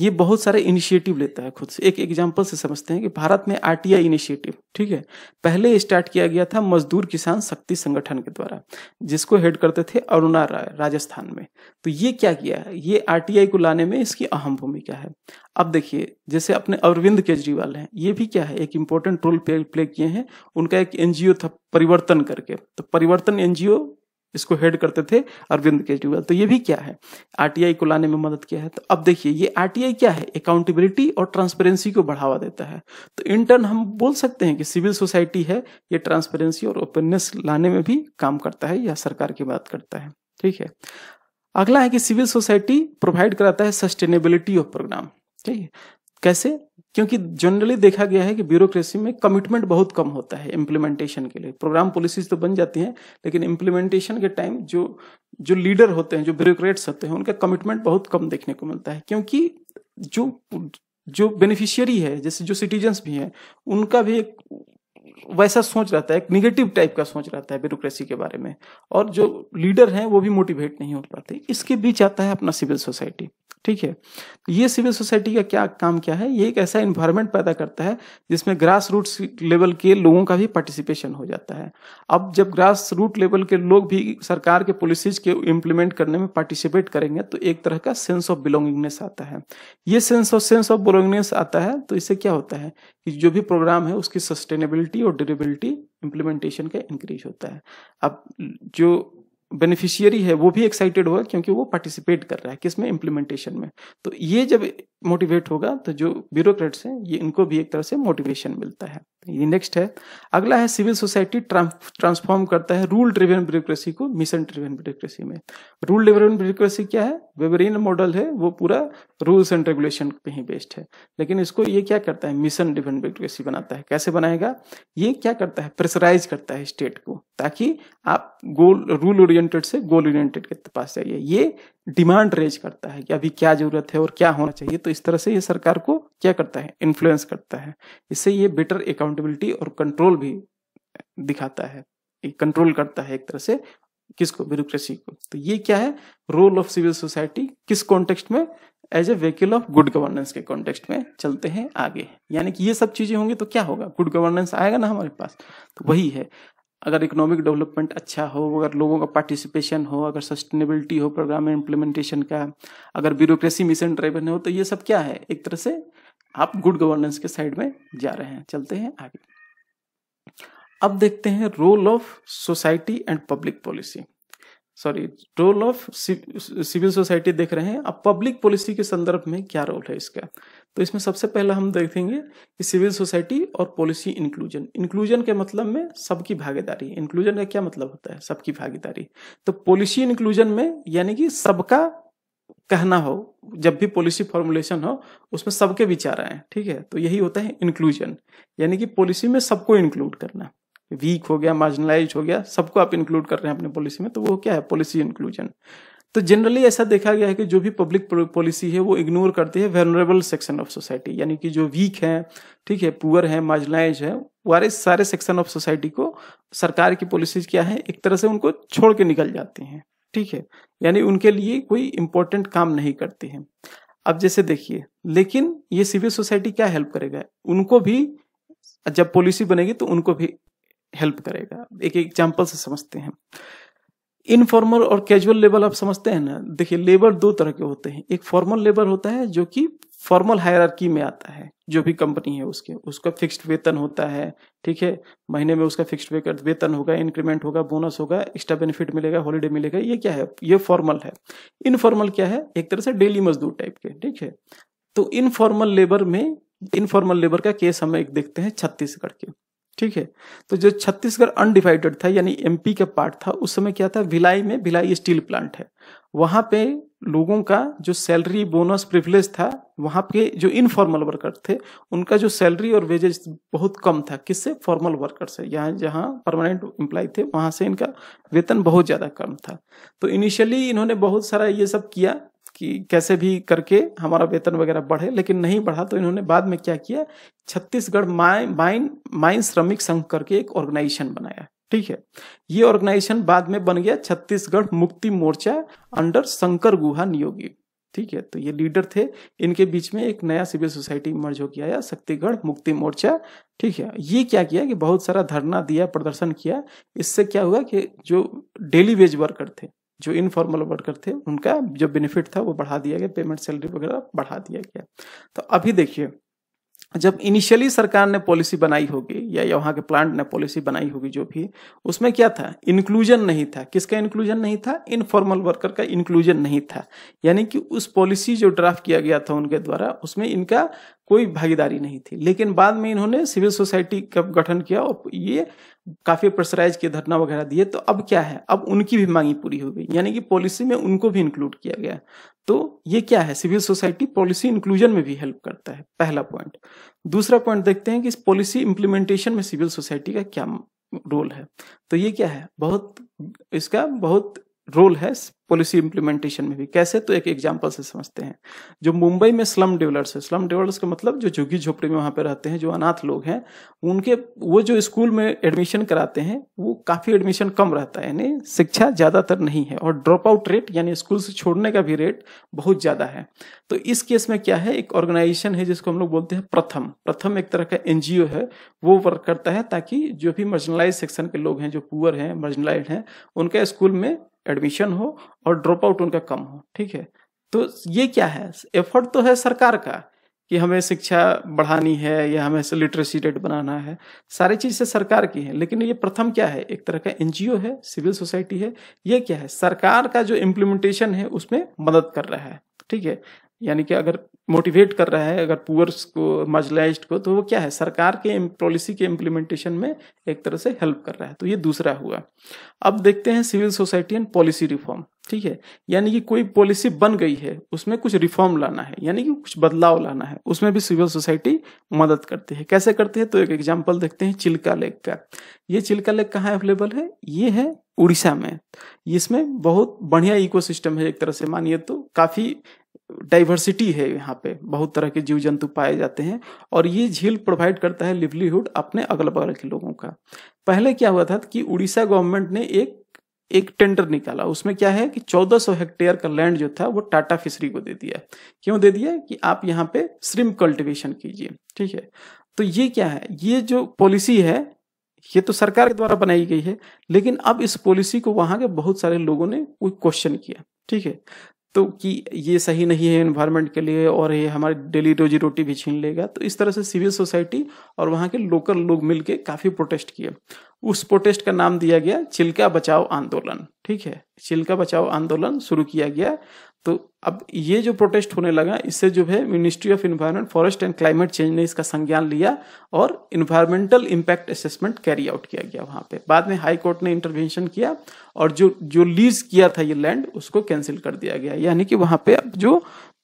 ये बहुत सारे इनिशिएटिव लेता है खुद से एक एग्जांपल से समझते हैं कि भारत में आरटीआई इनिशिएटिव ठीक है पहले स्टार्ट किया गया था मजदूर किसान शक्ति संगठन के द्वारा जिसको हेड करते थे अरुणा राय राजस्थान में तो ये क्या किया है ये आरटीआई को लाने में इसकी अहम भूमिका है अब देखिए जैसे अपने अरविंद केजरीवाल हैं ये भी क्या है एक इम्पोर्टेंट रोल प्ले किए हैं उनका एक एनजीओ था परिवर्तन करके तो परिवर्तन एनजीओ इसको हेड करते थे अरविंद केजरीवाल तो ये भी क्या है आरटीआई को लाने में मदद किया है तो अब देखिए ये आरटीआई क्या है अकाउंटेबिलिटी और ट्रांसपेरेंसी को बढ़ावा देता है तो इन टर्न हम बोल सकते हैं कि सिविल सोसाइटी है ये ट्रांसपेरेंसी और ओपननेस लाने में भी काम करता है या सरकार की बात करता है ठीक है अगला है कि सिविल सोसाइटी प्रोवाइड कराता है सस्टेनेबिलिटी ऑफ प्रोग्राम ठीक है कैसे क्योंकि जनरली देखा गया है कि ब्यूरोक्रेसी में कमिटमेंट बहुत कम होता है इम्प्लीमेंटेशन के लिए प्रोग्राम पॉलिसीज तो बन जाती हैं लेकिन इम्प्लीमेंटेशन के टाइम जो जो लीडर होते हैं जो ब्यूरोक्रेट्स होते हैं उनका कमिटमेंट बहुत कम देखने को मिलता है क्योंकि जो जो बेनिफिशियरी है जैसे जो सिटीजन्स भी हैं उनका भी एक वैसा सोच रहता है एक निगेटिव टाइप का सोच रहता है ब्यूरोक्रेसी के बारे में और जो लीडर हैं वो भी मोटिवेट नहीं हो पाते इसके बीच आता है अपना सिविल सोसाइटी ठीक है तो ये सिविल सोसाइटी का क्या काम क्या है ये एक ऐसा इन्वायरमेंट पैदा करता है जिसमें ग्रास रूट लेवल के लोगों का भी पार्टिसिपेशन हो जाता है अब जब ग्रास रूट लेवल के लोग भी सरकार के पॉलिसीज के इम्प्लीमेंट करने में पार्टिसिपेट करेंगे तो एक तरह का सेंस ऑफ बिलोंगिंगनेस आता है ये sense of sense of belongingness आता है तो इससे क्या होता है कि जो भी प्रोग्राम है उसकी सस्टेनेबिलिटी और और ड्यूरेबिलिटी इम्प्लीमेंटेशन का इंक्रीज होता है अब जो बेनिफिशियरी है वो भी एक्साइटेड होगा क्योंकि वो पार्टिसिपेट कर रहा है किसमें इम्प्लीमेंटेशन में तो ये जब मोटिवेट होगा तो जो ब्यूरोक्रेट्स हैं ये इनको भी एक तरह से मोटिवेशन मिलता है ये नेक्स्ट है अगला है सिविल सोसाइटी ट्रांसफॉर्म करता है रूल ड्रिवेन ब्यूरोक्रेसी को मिशन ड्रिवेन ब्यूरोक्रेसी में रूल ड्रिवेन ब्यूरोक्रेसी क्या है वेबरिन मॉडल है वो पूरा रूल्स एंड रेगुलेशन पे ही बेस्ड है लेकिन इसको ये क्या करता है मिशन ड्रिवेन ब्यूरोक्रेसी बनाता है कैसे बनाएगा ये क्या करता है प्रेशराइज करता है स्टेट को ताकि आप गोल रूल ओरिएंटेड से गोल ओरिएंटेड के पास जाइए ये डिमांड रेज करता है कि अभी क्या जरूरत है और क्या होना चाहिए तो इस तरह से ये सरकार को क्या करता है इन्फ्लुएंस करता है इससे ये बेटर अकाउंटेबिलिटी और कंट्रोल भी दिखाता है कंट्रोल करता है एक तरह से किसको ब्यूरोक्रेसी को तो ये क्या है रोल ऑफ सिविल सोसाइटी किस कॉन्टेक्स्ट में as a vehicle of good governance के कॉन्टेक्स्ट में चलते हैं आगे यानी कि ये सब चीजें होंगी तो क्या होगा गुड गवर्नेंस आएगा ना हमारे पास तो वही है अगर इकोनॉमिक डेवलपमेंट अच्छा हो अगर लोगों का पार्टिसिपेशन हो अगर सस्टेनेबिलिटी हो प्रोग्राम इम्प्लीमेंटेशन का अगर ब्यूरोक्रेसी मिशन ड्राइवर हो तो ये सब क्या है एक तरह से आप गुड गवर्नेंस के साइड में जा रहे हैं चलते हैं आगे अब देखते हैं role of society and public policy sorry role of civil society देख रहे हैं अब पब्लिक पॉलिसी के संदर्भ में क्या रोल है इसका तो इसमें सबसे पहला हम देखेंगे कि सिविल सोसाइटी और पॉलिसी इंक्लूजन इंक्लूजन के मतलब में सबकी भागीदारी इंक्लूजन का क्या मतलब होता है सबकी भागीदारी तो पॉलिसी इंक्लूजन में यानी कि सबका कहना हो जब भी पॉलिसी फॉर्मुलेशन हो उसमें सबके विचार आए ठीक है तो यही होता है इंक्लूजन यानी कि पॉलिसी में सबको इंक्लूड करना वीक हो गया मार्जिनलाइज हो गया सबको आप इंक्लूड कर रहे हैं अपने पॉलिसी में तो वो क्या है पॉलिसी इंक्लूजन तो जनरली ऐसा देखा गया है कि जो भी पब्लिक पॉलिसी है वो इग्नोर करती है वेनरेबल सेक्शन ऑफ सोसाइटी यानी कि जो वीक है ठीक है पुअर है मार्जिनलाइज है वारे सारे सेक्शन ऑफ सोसाइटी को सरकार की पॉलिसीज क्या है एक तरह से उनको छोड़ के निकल जाती हैं ठीक है यानी उनके लिए कोई इंपॉर्टेंट काम नहीं करती है अब जैसे देखिए लेकिन ये सिविल सोसाइटी क्या हेल्प करेगा उनको भी जब पॉलिसी बनेगी तो उनको भी हेल्प करेगा एक एग्जाम्पल से समझते हैं इनफॉर्मल और कैजुअल लेबर आप समझते हैं ना देखिए लेबर दो तरह के होते हैं एक फॉर्मल लेबर होता है जो कि फॉर्मल हायरार्की में आता है जो भी कंपनी है उसके उसका फिक्स्ड वेतन होता है ठीक है महीने में उसका फिक्स्ड वेतन होगा इंक्रीमेंट होगा बोनस होगा एक्स्ट्रा बेनिफिट मिलेगा हॉलीडे मिलेगा ये क्या है ये फॉर्मल है इनफॉर्मल क्या है एक तरह से डेली मजदूर टाइप के ठीक है तो इनफॉर्मल लेबर में इनफॉर्मल लेबर का केस हम एक देखते हैं छत्तीसगढ़ के ठीक है तो जो छत्तीसगढ़ अनडिवाइडेड था यानी एमपी का पार्ट था उस समय क्या था भिलाई में भिलाई स्टील प्लांट है वहां पे लोगों का जो सैलरी बोनस प्रिविलेज था वहां पे जो इनफॉर्मल वर्कर थे उनका जो सैलरी और वेजेस बहुत कम था किससे फॉर्मल वर्कर से यहाँ जहाँ परमानेंट एम्प्लॉय थे वहां से इनका वेतन बहुत ज्यादा कम था तो इनिशियली इन्होंने बहुत सारा ये सब किया कि कैसे भी करके हमारा वेतन वगैरह बढ़े लेकिन नहीं बढ़ा तो इन्होंने बाद में क्या किया छत्तीसगढ़ माइन माइन माइन श्रमिक संघ करके एक ऑर्गेनाइजेशन बनाया ठीक है ये ऑर्गेनाइजेशन बाद में बन गया छत्तीसगढ़ मुक्ति मोर्चा अंडर शंकर गुहा नियोगी ठीक है तो ये लीडर थे इनके बीच में एक नया सिविल सोसाइटी हो गया या शक्तिगढ़ मुक्ति मोर्चा ठीक है ये क्या किया कि बहुत सारा धरना दिया प्रदर्शन किया इससे क्या हुआ कि जो डेली वेज वर्कर थे जो इनफॉर्मल वर्कर थे उनका जो बेनिफिट था वो बढ़ा दिया गया पेमेंट सैलरी वगैरह बढ़ा दिया गया तो अभी देखिए जब इनिशियली सरकार ने पॉलिसी बनाई होगी या, या वहाँ के प्लांट ने पॉलिसी बनाई होगी जो भी उसमें क्या था इंक्लूजन नहीं था किसका इंक्लूजन नहीं था इनफॉर्मल वर्कर का इंक्लूजन नहीं था यानी कि उस पॉलिसी जो ड्राफ्ट किया गया था उनके द्वारा उसमें इनका कोई भागीदारी नहीं थी लेकिन बाद में इन्होंने सिविल सोसाइटी का गठन किया और ये काफी प्रेशराइज किए धरना वगैरह दिए तो अब क्या है अब उनकी भी मांगी पूरी हो गई यानी कि पॉलिसी में उनको भी इंक्लूड किया गया तो ये क्या है सिविल सोसाइटी पॉलिसी इंक्लूजन में भी हेल्प करता है पहला पॉइंट दूसरा पॉइंट देखते हैं कि इस पॉलिसी इंप्लीमेंटेशन में सिविल सोसाइटी का क्या रोल है तो ये क्या है बहुत इसका बहुत रोल है पॉलिसी इम्प्लीमेंटेशन में भी कैसे तो एक एग्जाम्पल से समझते हैं जो मुंबई में स्लम डेवलर्स है स्लम डेवलर्स का मतलब जो झुग्गी झोपड़ी में वहाँ पे रहते हैं जो अनाथ लोग हैं उनके वो जो स्कूल में एडमिशन कराते हैं वो काफ़ी एडमिशन कम रहता है यानी शिक्षा ज़्यादातर नहीं है और ड्रॉप आउट रेट यानी स्कूल से छोड़ने का भी रेट बहुत ज़्यादा है तो इस केस में क्या है एक ऑर्गेनाइजेशन है जिसको हम लोग बोलते हैं प्रथम प्रथम एक तरह का एन है वो वर्क करता है ताकि जो भी मर्जनलाइज सेक्शन के लोग हैं जो पुअर हैं मर्जनलाइज हैं उनका स्कूल में एडमिशन हो और ड्रॉप आउट उनका कम हो ठीक है तो ये क्या है एफर्ट तो है सरकार का कि हमें शिक्षा बढ़ानी है या हमें से लिटरेसी रेट बनाना है सारी चीज़ें सरकार की है लेकिन ये प्रथम क्या है एक तरह का एनजीओ है सिविल सोसाइटी है ये क्या है सरकार का जो इम्प्लीमेंटेशन है उसमें मदद कर रहा है ठीक है यानी कि अगर मोटिवेट कर रहा है अगर पुअर्स को मार्जलाइज को तो वो क्या है सरकार के पॉलिसी के इम्प्लीमेंटेशन में एक तरह से हेल्प कर रहा है तो ये दूसरा हुआ अब देखते हैं civil society and policy reform ठीक है यानी कि कोई पॉलिसी बन गई है उसमें कुछ रिफॉर्म लाना है यानी कि कुछ बदलाव लाना है उसमें भी सिविल सोसाइटी मदद करती है कैसे करते हैं तो एक एग्जाम्पल देखते हैं चिल्का लेक का ये चिल्का लेक कहाँ अवेलेबल है ये है उड़ीसा में इसमें बहुत बढ़िया इकोसिस्टम है एक तरह से मानिए तो काफ़ी डाइवर्सिटी है यहाँ पे बहुत तरह के जीव जंतु पाए जाते हैं और ये झील प्रोवाइड करता है लिवलीहुड अपने अगल बगल के लोगों का पहले क्या हुआ था कि उड़ीसा गवर्नमेंट ने एक एक टेंडर निकाला उसमें क्या है कि 1400 हेक्टेयर का लैंड जो था वो टाटा फिशरी को दे दिया क्यों दे दिया कि आप यहाँ पे श्रिम कल्टिवेशन कीजिए ठीक है तो ये क्या है ये जो पॉलिसी है ये तो सरकार के द्वारा बनाई गई है लेकिन अब इस पॉलिसी को वहां के बहुत सारे लोगों ने कोई क्वेश्चन किया ठीक है तो कि ये सही नहीं है इन्वायरमेंट के लिए और ये हमारी डेली रोजी रोटी भी छीन लेगा तो इस तरह से सिविल सोसाइटी और वहाँ के लोकल लोग मिलके काफ़ी प्रोटेस्ट किए उस प्रोटेस्ट का नाम दिया गया चिल्का बचाओ आंदोलन ठीक है चिल्का बचाओ आंदोलन शुरू किया गया तो अब ये जो प्रोटेस्ट होने लगा इससे जो है ministry of environment forest and climate change ने इसका संज्ञान लिया और environmental impact assessment carry out किया गया वहां पे बाद में हाई कोर्ट ने इंटरवेंशन किया और जो जो लीज किया था ये लैंड उसको कैंसिल कर दिया गया यानी कि वहां पे अब जो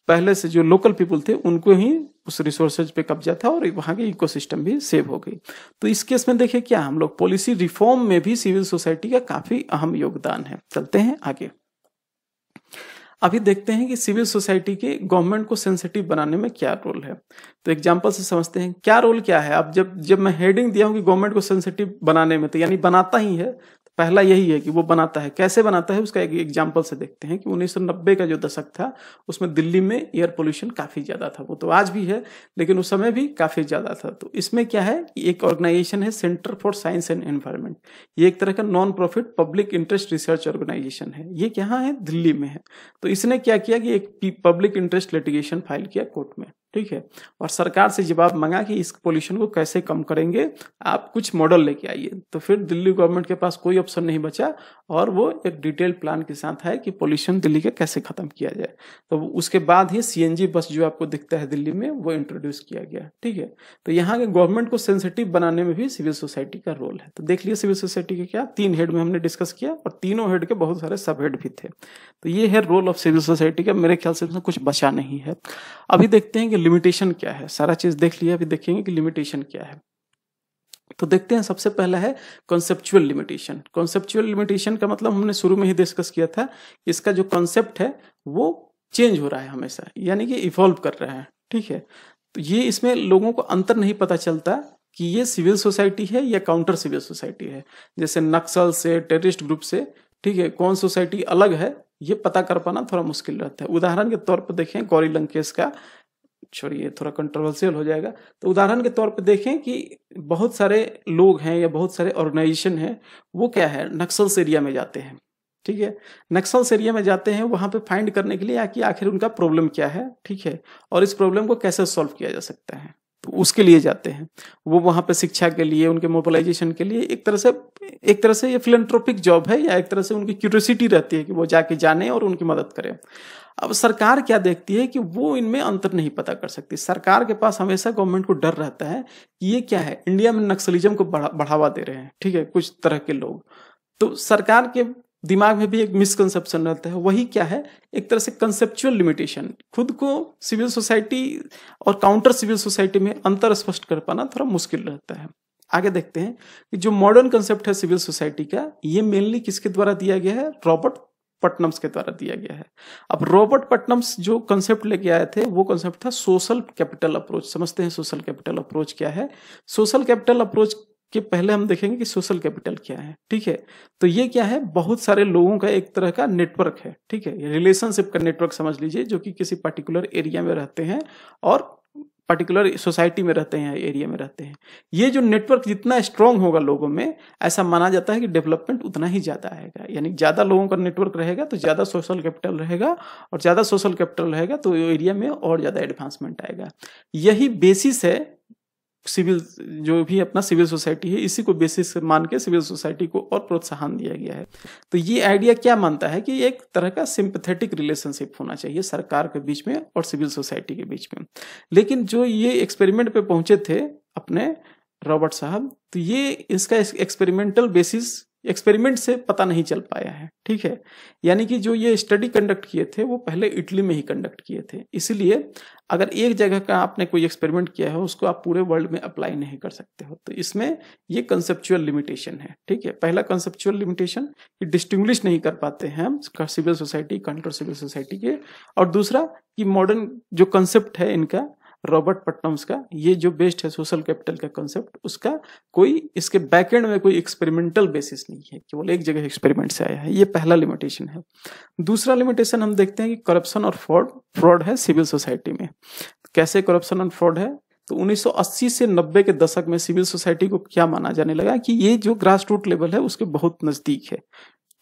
पहले से जो लोकल पीपल थे उनको ही उस रिसोर्सेज पे कब्जा था और वहाँ के इकोसिस्टम भी सेव हो गई तो इस केस में देखिए क्या हम लोग पॉलिसी रिफॉर्म में भी सिविल सोसाइटी का काफी अहम योगदान है चलते हैं आगे अभी देखते हैं कि सिविल सोसाइटी के गवर्नमेंट को सेंसिटिव बनाने में क्या रोल है तो एग्जाम्पल से समझते हैं क्या रोल क्या है अब जब जब मैं हेडिंग दिया हूँ कि गवर्नमेंट को सेंसिटिव बनाने में तो यानी बनाता ही है पहला यही है कि वो बनाता है कैसे बनाता है उसका एक एग्जाम्पल से देखते हैं कि 1990 का जो दशक था उसमें दिल्ली में एयर पोल्यूशन काफ़ी ज़्यादा था वो तो आज भी है लेकिन उस समय भी काफ़ी ज़्यादा था तो इसमें क्या है कि एक ऑर्गेनाइजेशन है centre for science and environment ये एक तरह का non profit public interest research organisation है ये क्या है दिल्ली में है तो इसने क्या किया कि एक पब्लिक इंटरेस्ट लिटिगेशन फाइल किया कोर्ट में ठीक है और सरकार से जवाब मांगा कि इस पोल्यूशन को कैसे कम करेंगे आप कुछ मॉडल लेके आइए तो फिर दिल्ली गवर्नमेंट के पास कोई ऑप्शन नहीं बचा और वो एक डिटेल प्लान के साथ है कि पोल्यूशन दिल्ली का कैसे खत्म किया जाए तो उसके बाद ही सीएनजी बस जो आपको दिखता है दिल्ली में वो इंट्रोड्यूस किया गया ठीक है तो यहाँ के गवर्नमेंट को सेंसिटिव बनाने में भी सिविल सोसाइटी का रोल है तो देख लिए सिविल सोसाइटी के क्या तीन हेड में हमने डिस्कस किया और तीनों हेड के बहुत सारे सब हेड भी थे तो ये है रोल ऑफ सिविल सोसाइटी का मेरे ख्याल से कुछ बचा नहीं है अभी देखते हैं कि लिमिटेशन क्या है सारा चीज़ देख लिया अभी देखेंगे कि लिमिटेशन क्या है तो देखते हैं सबसे पहला है कॉन्सेप्चुअल लिमिटेशन कॉन्सेप्चुअल लिमिटेशन का मतलब हमने शुरू में ही डिस्कस किया था कि इसका जो कॉन्सेप्ट है वो चेंज हो रहा है हमेशा यानी कि इवॉल्व कर रहा है ठीक है तो ये इसमें लोगों को अंतर नहीं पता चलता कि ये सिविल सोसाइटी है या काउंटर सिविल सोसाइटी है जैसे नक्सल से टेररिस्ट ग्रुप से ठीक है कौन सोसाइटी अलग है ये पता कर पाना थोड़ा मुश्किल रहता है उदाहरण के तौर पर देखें गौरी लंकेश का छोड़िए थोड़ा कंट्रोवर्सियल हो जाएगा तो उदाहरण के तौर पर देखें कि बहुत सारे लोग हैं या बहुत सारे ऑर्गेनाइजेशन हैं वो क्या है नक्सल्स एरिया में जाते हैं ठीक है नक्सल्स एरिया में जाते हैं वहाँ पे फाइंड करने के लिए कि आखिर उनका प्रॉब्लम क्या है ठीक है और इस प्रॉब्लम को कैसे सॉल्व किया जा सकता है तो उसके लिए जाते हैं वो वहाँ पर शिक्षा के लिए उनके मोबलाइजेशन के लिए एक तरह से एक तरह से ये फिलेंट्रोपिक जॉब है या एक तरह से उनकी क्यूरियोसिटी रहती है कि वो जाके जाने और उनकी मदद करें अब सरकार क्या देखती है कि वो इनमें अंतर नहीं पता कर सकती सरकार के पास हमेशा गवर्नमेंट को डर रहता है कि ये क्या है इंडिया में नक्सलिज्म को बढ़ावा दे रहे हैं ठीक है कुछ तरह के लोग तो सरकार के दिमाग में भी एक मिसकंसेप्शन रहता है वही क्या है एक तरह से कंसेप्चुअल लिमिटेशन खुद को सिविल सोसाइटी और काउंटर सिविल सोसाइटी में अंतर स्पष्ट कर पाना थोड़ा मुश्किल रहता है आगे देखते हैं कि जो मॉडर्न कंसेप्ट है सिविल सोसाइटी का ये मेनली किसके द्वारा दिया गया है रॉबर्ट पटनम्स के द्वारा दिया गया है अब रॉबर्ट पटनम्स जो कंसेप्ट लेके आए थे वो कंसेप्ट था सोशल कैपिटल अप्रोच समझते हैं सोशल कैपिटल अप्रोच क्या है सोशल कैपिटल अप्रोच कि पहले हम देखेंगे कि सोशल कैपिटल क्या है ठीक है तो ये क्या है बहुत सारे लोगों का एक तरह का नेटवर्क है ठीक है रिलेशनशिप का नेटवर्क समझ लीजिए जो कि किसी पर्टिकुलर एरिया में रहते हैं और पर्टिकुलर सोसाइटी में रहते हैं एरिया में रहते हैं ये जो नेटवर्क जितना स्ट्रांग होगा लोगों में ऐसा माना जाता है कि डेवलपमेंट उतना ही ज़्यादा आएगा यानी ज़्यादा लोगों का नेटवर्क रहेगा तो ज़्यादा सोशल कैपिटल रहेगा और ज़्यादा सोशल कैपिटल रहेगा तो एरिया में और ज़्यादा एडवांसमेंट आएगा यही बेसिस है सिविल जो भी अपना सिविल सोसाइटी है इसी को बेसिस मान के सिविल सोसाइटी को और प्रोत्साहन दिया गया है तो ये आइडिया क्या मानता है कि एक तरह का सिंपथेटिक रिलेशनशिप होना चाहिए सरकार के बीच में और सिविल सोसाइटी के बीच में लेकिन जो ये एक्सपेरिमेंट पे पहुंचे थे अपने रॉबर्ट साहब तो ये इसका एक्सपेरिमेंटल बेसिस एक्सपेरिमेंट से पता नहीं चल पाया है ठीक है यानी कि जो ये स्टडी कंडक्ट किए थे वो पहले इटली में ही कंडक्ट किए थे इसलिए अगर एक जगह का आपने कोई एक्सपेरिमेंट किया है उसको आप पूरे वर्ल्ड में अप्लाई नहीं कर सकते हो तो इसमें ये कंसेप्चुअल लिमिटेशन है ठीक है पहला कंसेप्चुअल लिमिटेशन कि डिस्टिंग्लिश नहीं कर पाते हैं हम civil society control civil society के और दूसरा कि मॉडर्न जो कंसेप्ट है इनका रॉबर्ट पट्टम्स का ये जो बेस्ड है सोशल कैपिटल का कॉन्सेप्ट उसका कोई इसके बैकेंड में कोई एक्सपेरिमेंटल बेसिस नहीं है केवल एक जगह एक्सपेरिमेंट से आया है ये पहला लिमिटेशन है दूसरा लिमिटेशन हम देखते हैं कि करप्शन और फ्रॉड फ्रॉड है सिविल सोसाइटी में कैसे करप्शन और फ्रॉड है तो 1980 से 90 के दशक में सिविल सोसाइटी को क्या माना जाने लगा कि ये जो ग्रास रूट लेवल है उसके बहुत नज़दीक है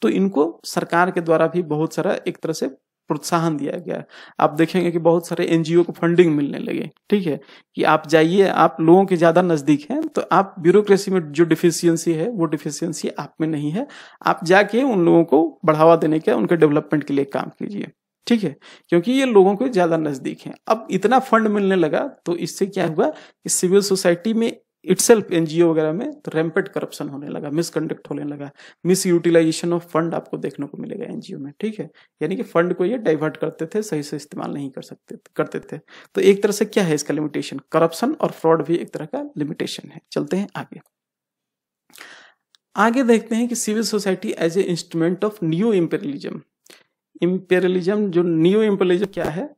तो इनको सरकार के द्वारा भी बहुत सारा एक तरह से प्रोत्साहन दिया गया आप देखेंगे कि बहुत सारे एनजीओ को फंडिंग मिलने लगे ठीक है कि आप जाइए आप लोगों के ज़्यादा नज़दीक हैं तो आप ब्यूरोक्रेसी में जो डिफिशियंसी है वो डिफिशियंसी आप में नहीं है आप जाके उन लोगों को बढ़ावा देने के उनके डेवलपमेंट के लिए काम कीजिए ठीक है क्योंकि ये लोगों के ज़्यादा नज़दीक हैं अब इतना फंड मिलने लगा तो इससे क्या हुआ कि सिविल सोसाइटी में इटसेल्फ एनजीओ वगैरह में तो रैम्पेड करप्शन होने लगा मिसकंडक्ट होने लगा मिस यूटिलाइजेशन ऑफ फंड आपको देखने को मिलेगा एनजीओ में ठीक है यानी कि फंड को ये डाइवर्ट करते थे सही से इस्तेमाल नहीं कर सकते करते थे तो एक तरह से क्या है इसका लिमिटेशन करप्शन और फ्रॉड भी एक तरह का लिमिटेशन है चलते हैं आगे आगे देखते हैं कि civil society as a instrument of new imperialism imperialism जो न्यू इम्पेरियलिज्म क्या है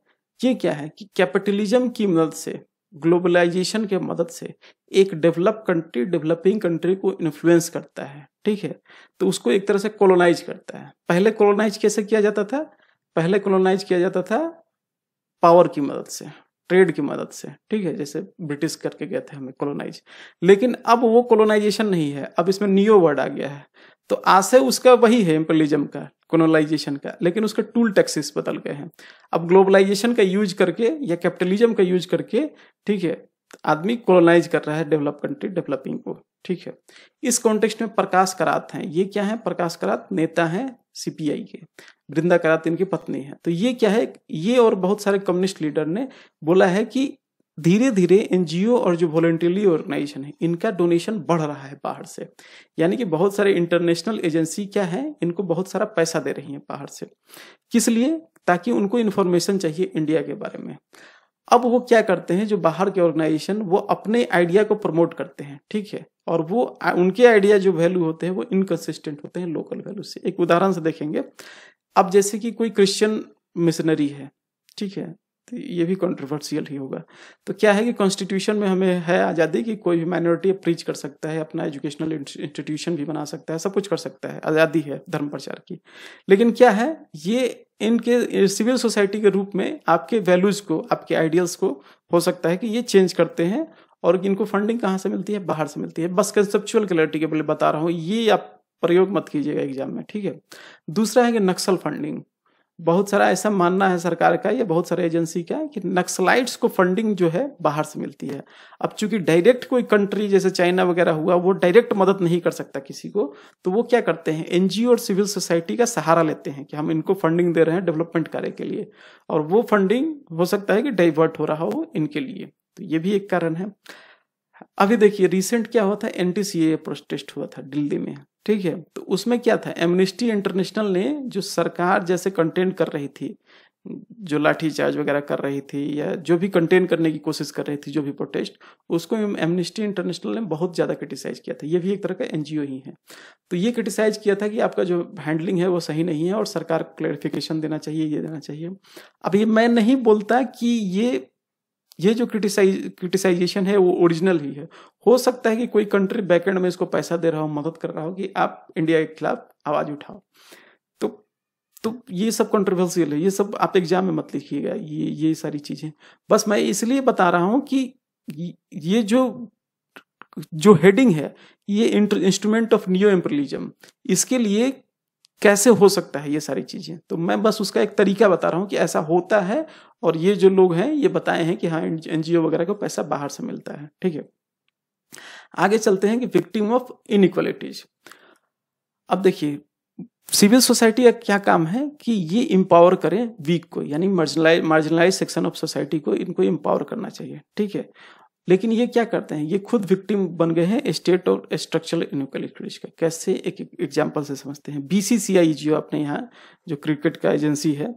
ये क्या है कि कैपिटलिज्म की मदद से ग्लोबलाइजेशन के मदद से एक डेवलप कंट्री डेवलपिंग कंट्री को इन्फ्लुएंस करता है ठीक है तो उसको एक तरह से कॉलोनाइज करता है पहले कॉलोनाइज कैसे किया जाता था पहले कॉलोनाइज किया जाता था पावर की मदद से ट्रेड की मदद से ठीक है जैसे ब्रिटिश करके गए थे हमें कॉलोनाइज लेकिन अब वो कॉलोनाइजेशन नहीं है अब इसमें नियो वर्ड आ गया है तो आशय उसका वही है एम्पलिज्म का कोलोनाइजेशन का लेकिन उसका टूल टैक्सेस बदल गए हैं अब ग्लोबलाइजेशन का यूज करके या कैपिटलिज्म का यूज करके ठीक है आदमी कोलोनाइज कर रहा है डेवलप कंट्री डेवलपिंग को ठीक है इस कॉन्टेक्स्ट में प्रकाश करात हैं ये क्या है प्रकाश करात नेता हैं सीपीआई के वृंदा करात इनकी पत्नी है तो ये क्या है ये और बहुत सारे कम्युनिस्ट लीडर ने बोला है कि धीरे धीरे एनजीओ और जो वॉलेंटियरली ऑर्गेनाइजेशन है इनका डोनेशन बढ़ रहा है बाहर से यानी कि बहुत सारे इंटरनेशनल एजेंसी क्या है इनको बहुत सारा पैसा दे रही है बाहर से किस लिए ताकि उनको इन्फॉर्मेशन चाहिए इंडिया के बारे में अब वो क्या करते हैं जो बाहर के ऑर्गेनाइजेशन वो अपने आइडिया को प्रमोट करते हैं ठीक है और वो उनके आइडिया जो वैल्यू होते हैं वो इनकन्सिस्टेंट होते हैं लोकल वैल्यू से एक उदाहरण से देखेंगे अब जैसे कि कोई क्रिश्चियन मिशनरी है ठीक है तो ये भी कंट्रोवर्शियल ही होगा तो क्या है कि कॉन्स्टिट्यूशन में हमें है आज़ादी कि कोई भी माइनॉरिटी प्रीच कर सकता है अपना एजुकेशनल इंस्टीट्यूशन भी बना सकता है सब कुछ कर सकता है आज़ादी है धर्म प्रचार की लेकिन क्या है ये इनके सिविल सोसाइटी के रूप में आपके वैल्यूज़ को आपके आइडियल्स को हो सकता है कि ये चेंज करते हैं और इनको फंडिंग कहाँ से मिलती है बाहर से मिलती है बस कंसेप्चुअल क्लैरिटी के बोले बता रहा हूँ ये आप प्रयोग मत कीजिएगा एग्जाम में ठीक है दूसरा है कि नक्सल फंडिंग बहुत सारा ऐसा मानना है सरकार का या बहुत सारे एजेंसी का कि नक्सलाइट्स को फंडिंग जो है बाहर से मिलती है अब चूंकि डायरेक्ट कोई कंट्री जैसे चाइना वगैरह हुआ वो डायरेक्ट मदद नहीं कर सकता किसी को तो वो क्या करते हैं एनजीओ और सिविल सोसाइटी का सहारा लेते हैं कि हम इनको फंडिंग दे रहे हैं डेवलपमेंट कार्य के लिए और वो फंडिंग हो सकता है कि डाइवर्ट हो रहा हो इनके लिए तो ये भी एक कारण है अभी देखिए रिसेंट क्या हुआ था एन टी प्रोटेस्ट हुआ था दिल्ली में ठीक है तो उसमें क्या था एमनेस्टी इंटरनेशनल ने जो सरकार जैसे कंटेंट कर रही थी जो लाठीचार्ज वगैरह कर रही थी या जो भी कंटेन करने की कोशिश कर रही थी जो भी प्रोटेस्ट उसको एमनेस्टी इंटरनेशनल ने बहुत ज़्यादा क्रिटिसाइज़ किया था ये भी एक तरह का एनजीओ ही है तो ये क्रिटिसाइज किया था कि आपका जो हैंडलिंग है वो सही नहीं है और सरकार को क्लैरिफिकेशन देना चाहिए ये देना चाहिए अब ये मैं नहीं बोलता कि ये ये जो क्रिटिसाइज क्रिटिसाइजेशन है वो ओरिजिनल ही है हो सकता है कि कोई कंट्री बैकएंड में इसको पैसा दे रहा हो मदद कर रहा हो कि आप इंडिया के खिलाफ आवाज उठाओ तो तो ये सब कंट्रोवर्सियल है ये सब आप एग्जाम में मत लिखिएगा ये ये सारी चीजें बस मैं इसलिए बता रहा हूँ कि ये जो जो हेडिंग है ये इंस्ट्रूमेंट ऑफ नियो एम्परलिज्म इसके लिए कैसे हो सकता है ये सारी चीज़ें तो मैं बस उसका एक तरीका बता रहा हूँ कि ऐसा होता है और ये जो लोग हैं ये बताए हैं कि हाँ एन वगैरह को पैसा बाहर से मिलता है ठीक है आगे चलते हैं कि विक्टिम ऑफ इनक्वलिटीज अब देखिए सिविल सोसाइटी का क्या काम है कि ये इम्पावर करें वीक को यानी marginalise marginalise section of society को इनको इम्पावर करना चाहिए ठीक है लेकिन ये क्या करते हैं ये खुद विक्टिम बन गए हैं स्टेट और स्ट्रक्चरल इनक्वालिटीज का कैसे एक एग्जाम्पल से समझते हैं बीसीसीआई जो अपने यहाँ जो क्रिकेट का एजेंसी है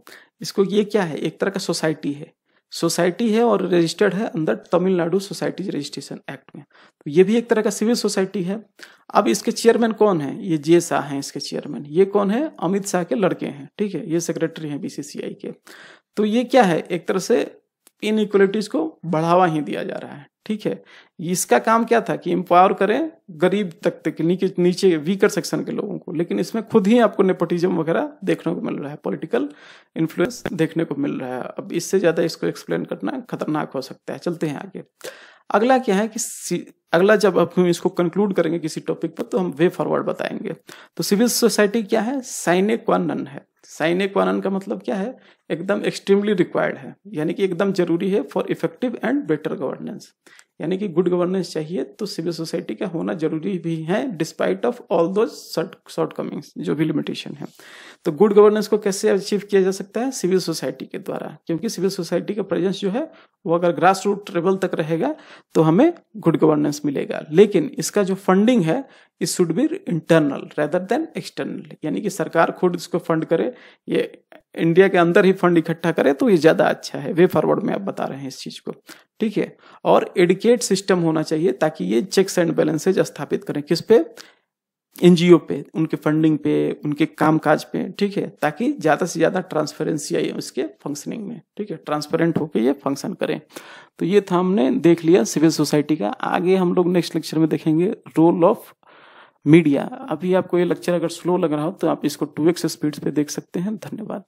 इसको ये क्या है एक तरह का सोसाइटी है सोसाइटी है और रजिस्टर्ड है अंदर तमिलनाडु सोसाइटीज रजिस्ट्रेशन एक्ट में तो ये भी एक तरह का सिविल सोसाइटी है अब इसके चेयरमैन कौन है ये जे शाह हैं इसके चेयरमैन ये कौन है अमित शाह के लड़के हैं ठीक है ये सेक्रेटरी हैं बीसीसीआई के तो ये क्या है एक तरह से इनइक्वलिटीज को बढ़ावा ही दिया जा रहा है ठीक है इसका काम क्या था कि एम्पावर करें गरीब तक तक नीचे नीचे वीकर सेक्शन के लोगों को लेकिन इसमें खुद ही आपको नेपोटिज्म वगैरह देखने को मिल रहा है पॉलिटिकल इन्फ्लुएंस देखने को मिल रहा है अब इससे ज़्यादा इसको एक्सप्लेन करना खतरनाक हो सकता है चलते हैं आगे अगला क्या है कि अगला जब आप हम इसको कंक्लूड करेंगे किसी टॉपिक पर तो हम वे फॉरवर्ड बताएंगे तो सिविल सोसाइटी क्या है साइने क्वानन है साइने क्वानन का मतलब क्या है एकदम एक्सट्रीमली रिक्वायर्ड है यानी कि एकदम जरूरी है for effective and better governance यानी कि गुड गवर्नेंस चाहिए तो सिविल सोसाइटी का होना जरूरी भी है डिस्पाइट ऑफ ऑल दो शॉर्टकमिंग्स जो भी लिमिटेशन है तो गुड गवर्नेंस को कैसे अचीव किया जा सकता है सिविल सोसाइटी के द्वारा क्योंकि सिविल सोसाइटी का प्रेजेंस जो है वो अगर ग्रास रूट लेवल तक रहेगा तो हमें गुड गवर्नेंस मिलेगा लेकिन इसका जो फंडिंग है is should be internal rather than external यानी कि सरकार खुद इसको फंड करे ये इंडिया के अंदर ही फंड इकट्ठा करे तो ये ज़्यादा अच्छा है वे फॉरवर्ड में आप बता रहे हैं इस चीज़ को ठीक है और एडुकेट सिस्टम होना चाहिए ताकि ये चेक्स एंड बैलेंसेज स्थापित करें किस पे एनजीओ पे उनके फंडिंग पे उनके कामकाज पे ठीक है ताकि ज़्यादा से ज़्यादा ट्रांसपेरेंसी आई उसके फंक्शनिंग में ठीक है ट्रांसपेरेंट होकर ये फंक्शन करें तो ये था हमने देख लिया सिविल सोसाइटी का आगे हम लोग नेक्स्ट लेक्चर में देखेंगे रोल ऑफ मीडिया अभी आपको ये लेक्चर अगर स्लो लग रहा हो तो आप इसको टू एक्स स्पीड पे देख सकते हैं धन्यवाद